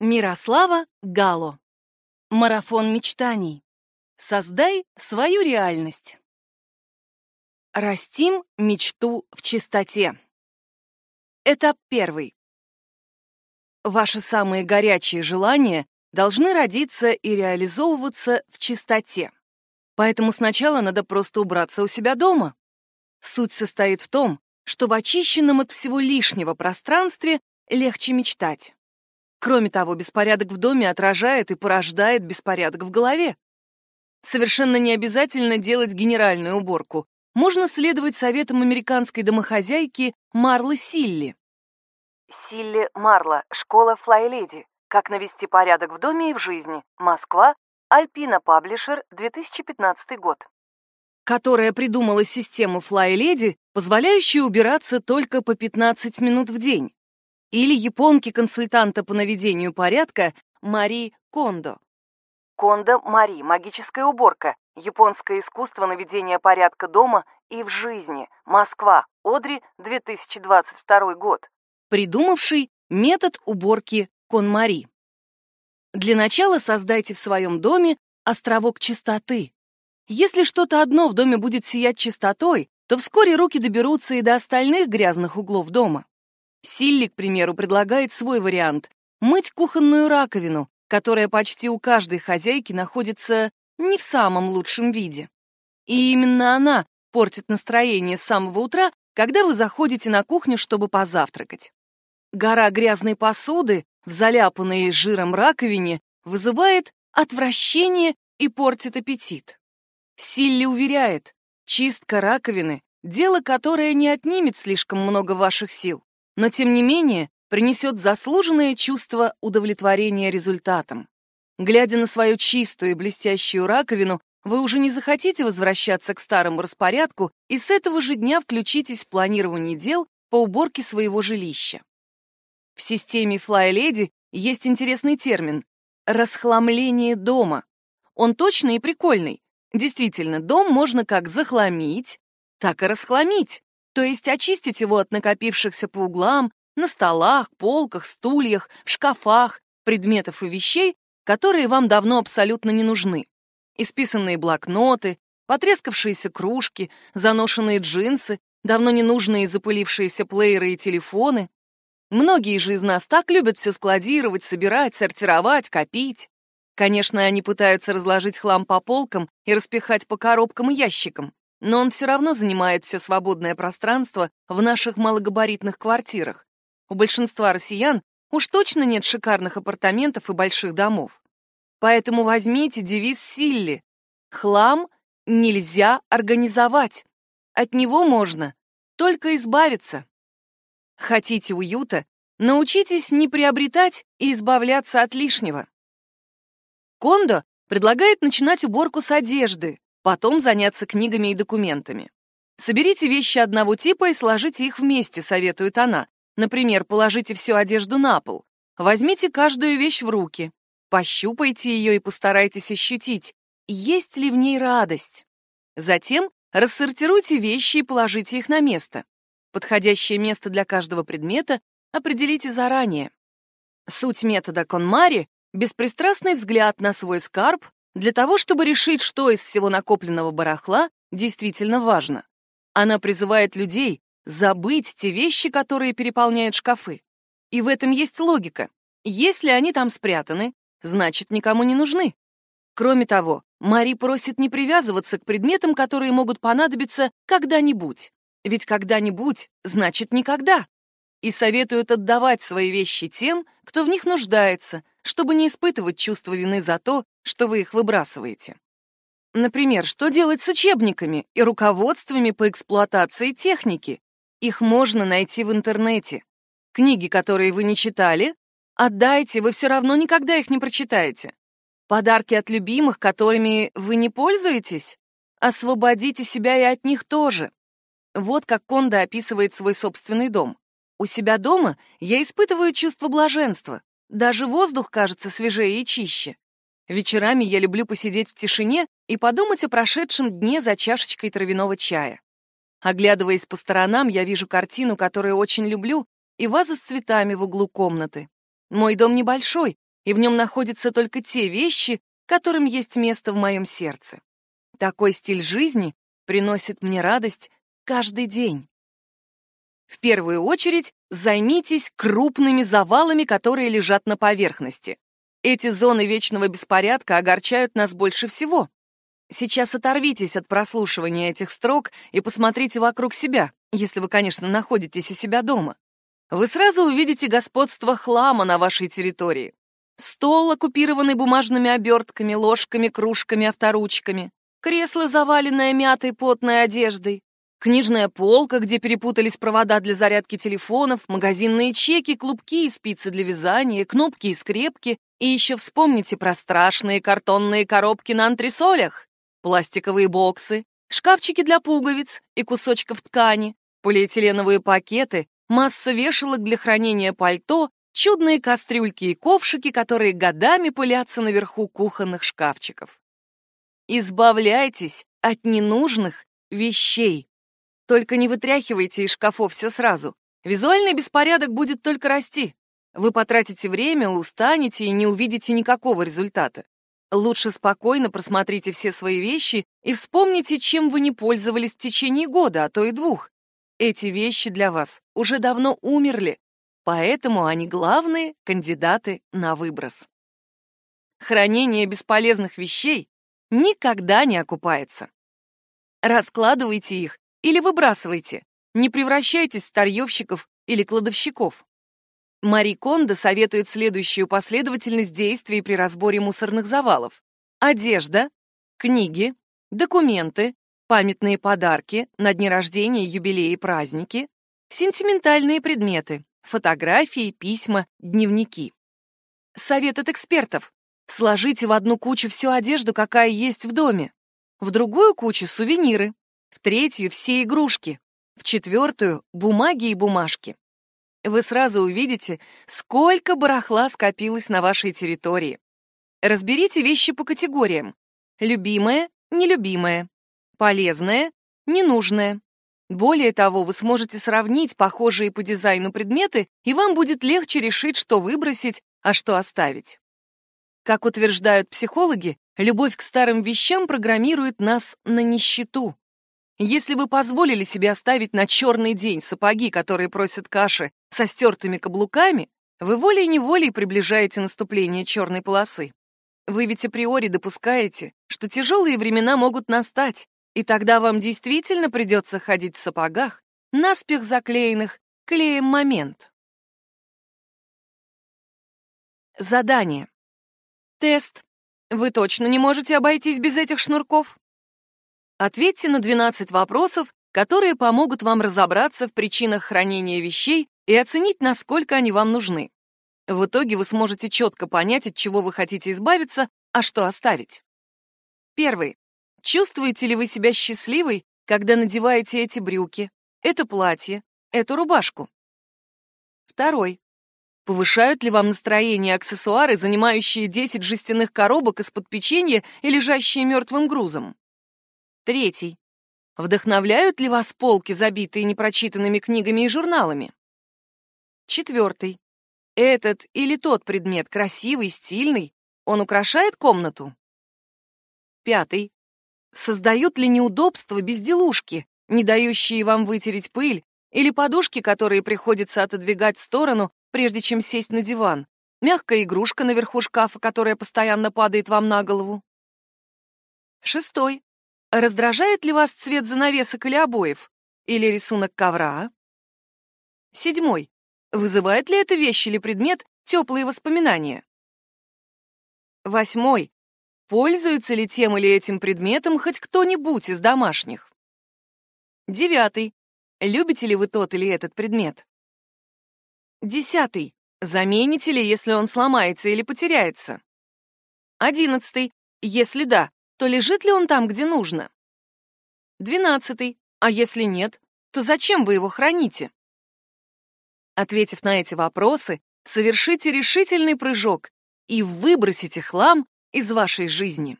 Мирослава Гало. Марафон мечтаний. Создай свою реальность. Растим мечту в чистоте. Этап первый. Ваши самые горячие желания должны родиться и реализовываться в чистоте. Поэтому сначала надо просто убраться у себя дома. Суть состоит в том, что в очищенном от всего лишнего пространстве легче мечтать. Кроме того, беспорядок в доме отражает и порождает беспорядок в голове. Совершенно не обязательно делать генеральную уборку. Можно следовать советам американской домохозяйки Марлы Силли. Силли Марла, школа Флайледи. Как навести порядок в доме и в жизни. Москва, Альпина Паблишер, 2015 год. Которая придумала систему Флайледи, позволяющую убираться только по 15 минут в день или японки-консультанта по наведению порядка Мари Кондо. Кондо Мари – магическая уборка, японское искусство наведения порядка дома и в жизни, Москва, Одри, 2022 год, придумавший метод уборки Кон Мари. Для начала создайте в своем доме островок чистоты. Если что-то одно в доме будет сиять чистотой, то вскоре руки доберутся и до остальных грязных углов дома. Силли, к примеру, предлагает свой вариант — мыть кухонную раковину, которая почти у каждой хозяйки находится не в самом лучшем виде. И именно она портит настроение с самого утра, когда вы заходите на кухню, чтобы позавтракать. Гора грязной посуды в заляпанной жиром раковине вызывает отвращение и портит аппетит. Силли уверяет, чистка раковины — дело, которое не отнимет слишком много ваших сил но тем не менее принесет заслуженное чувство удовлетворения результатом. Глядя на свою чистую и блестящую раковину, вы уже не захотите возвращаться к старому распорядку и с этого же дня включитесь в планирование дел по уборке своего жилища. В системе Fly Lady есть интересный термин — расхламление дома. Он точный и прикольный. Действительно, дом можно как захламить, так и расхламить то есть очистить его от накопившихся по углам, на столах, полках, стульях, шкафах, предметов и вещей, которые вам давно абсолютно не нужны. Исписанные блокноты, потрескавшиеся кружки, заношенные джинсы, давно ненужные запылившиеся плееры и телефоны. Многие же из нас так любят все складировать, собирать, сортировать, копить. Конечно, они пытаются разложить хлам по полкам и распихать по коробкам и ящикам но он все равно занимает все свободное пространство в наших малогабаритных квартирах. У большинства россиян уж точно нет шикарных апартаментов и больших домов. Поэтому возьмите девиз Силли «Хлам нельзя организовать». От него можно только избавиться. Хотите уюта? Научитесь не приобретать и избавляться от лишнего. Кондо предлагает начинать уборку с одежды, потом заняться книгами и документами. Соберите вещи одного типа и сложите их вместе, советует она. Например, положите всю одежду на пол. Возьмите каждую вещь в руки. Пощупайте ее и постарайтесь ощутить, есть ли в ней радость. Затем рассортируйте вещи и положите их на место. Подходящее место для каждого предмета определите заранее. Суть метода Конмари — беспристрастный взгляд на свой скарб для того, чтобы решить, что из всего накопленного барахла действительно важно. Она призывает людей забыть те вещи, которые переполняют шкафы. И в этом есть логика. Если они там спрятаны, значит, никому не нужны. Кроме того, Мари просит не привязываться к предметам, которые могут понадобиться когда-нибудь. Ведь когда-нибудь значит никогда и советуют отдавать свои вещи тем, кто в них нуждается, чтобы не испытывать чувство вины за то, что вы их выбрасываете. Например, что делать с учебниками и руководствами по эксплуатации техники? Их можно найти в интернете. Книги, которые вы не читали, отдайте, вы все равно никогда их не прочитаете. Подарки от любимых, которыми вы не пользуетесь, освободите себя и от них тоже. Вот как Конда описывает свой собственный дом. У себя дома я испытываю чувство блаженства. Даже воздух кажется свежее и чище. Вечерами я люблю посидеть в тишине и подумать о прошедшем дне за чашечкой травяного чая. Оглядываясь по сторонам, я вижу картину, которую очень люблю, и вазу с цветами в углу комнаты. Мой дом небольшой, и в нем находятся только те вещи, которым есть место в моем сердце. Такой стиль жизни приносит мне радость каждый день. В первую очередь займитесь крупными завалами, которые лежат на поверхности. Эти зоны вечного беспорядка огорчают нас больше всего. Сейчас оторвитесь от прослушивания этих строк и посмотрите вокруг себя, если вы, конечно, находитесь у себя дома. Вы сразу увидите господство хлама на вашей территории. Стол, оккупированный бумажными обертками, ложками, кружками, авторучками. Кресло, заваленное мятой потной одеждой. Книжная полка, где перепутались провода для зарядки телефонов, магазинные чеки, клубки и спицы для вязания, кнопки и скрепки. И еще вспомните про страшные картонные коробки на антресолях, пластиковые боксы, шкафчики для пуговиц и кусочков ткани, полиэтиленовые пакеты, масса вешалок для хранения пальто, чудные кастрюльки и ковшики, которые годами пылятся наверху кухонных шкафчиков. Избавляйтесь от ненужных вещей. Только не вытряхивайте из шкафов все сразу. Визуальный беспорядок будет только расти. Вы потратите время, устанете и не увидите никакого результата. Лучше спокойно просмотрите все свои вещи и вспомните, чем вы не пользовались в течение года, а то и двух. Эти вещи для вас уже давно умерли, поэтому они главные кандидаты на выброс. Хранение бесполезных вещей никогда не окупается. Раскладывайте их или выбрасывайте. Не превращайтесь в старьевщиков или кладовщиков. Мари Кондо советует следующую последовательность действий при разборе мусорных завалов. Одежда, книги, документы, памятные подарки на дни рождения, юбилеи праздники, сентиментальные предметы, фотографии, письма, дневники. Совет от экспертов. Сложите в одну кучу всю одежду, какая есть в доме. В другую кучу сувениры, в третью — все игрушки, в четвертую — бумаги и бумажки. Вы сразу увидите, сколько барахла скопилось на вашей территории. Разберите вещи по категориям. Любимое, нелюбимое. Полезное, ненужное. Более того, вы сможете сравнить похожие по дизайну предметы, и вам будет легче решить, что выбросить, а что оставить. Как утверждают психологи, любовь к старым вещам программирует нас на нищету. Если вы позволили себе оставить на черный день сапоги, которые просят каши, со стертыми каблуками, вы волей-неволей приближаете наступление черной полосы. Вы ведь априори допускаете, что тяжелые времена могут настать, и тогда вам действительно придется ходить в сапогах, наспех заклеенных клеем момент. Задание. Тест. Вы точно не можете обойтись без этих шнурков? Ответьте на 12 вопросов, которые помогут вам разобраться в причинах хранения вещей и оценить, насколько они вам нужны. В итоге вы сможете четко понять, от чего вы хотите избавиться, а что оставить. Первый. Чувствуете ли вы себя счастливой, когда надеваете эти брюки, это платье, эту рубашку? Второй. Повышают ли вам настроение аксессуары, занимающие 10 жестяных коробок из-под печенья и лежащие мертвым грузом? Третий. Вдохновляют ли вас полки, забитые непрочитанными книгами и журналами? Четвертый. Этот или тот предмет красивый, стильный, он украшает комнату? Пятый. Создают ли неудобства безделушки, не дающие вам вытереть пыль, или подушки, которые приходится отодвигать в сторону, прежде чем сесть на диван? Мягкая игрушка наверху шкафа, которая постоянно падает вам на голову? Шестой. Раздражает ли вас цвет занавесок или обоев? Или рисунок ковра? Седьмой. Вызывает ли эта вещь или предмет теплые воспоминания? Восьмой. Пользуется ли тем или этим предметом хоть кто-нибудь из домашних? Девятый. Любите ли вы тот или этот предмет? Десятый. Замените ли, если он сломается или потеряется? Одиннадцатый. Если да, то лежит ли он там, где нужно? Двенадцатый. А если нет, то зачем вы его храните? Ответив на эти вопросы, совершите решительный прыжок и выбросите хлам из вашей жизни.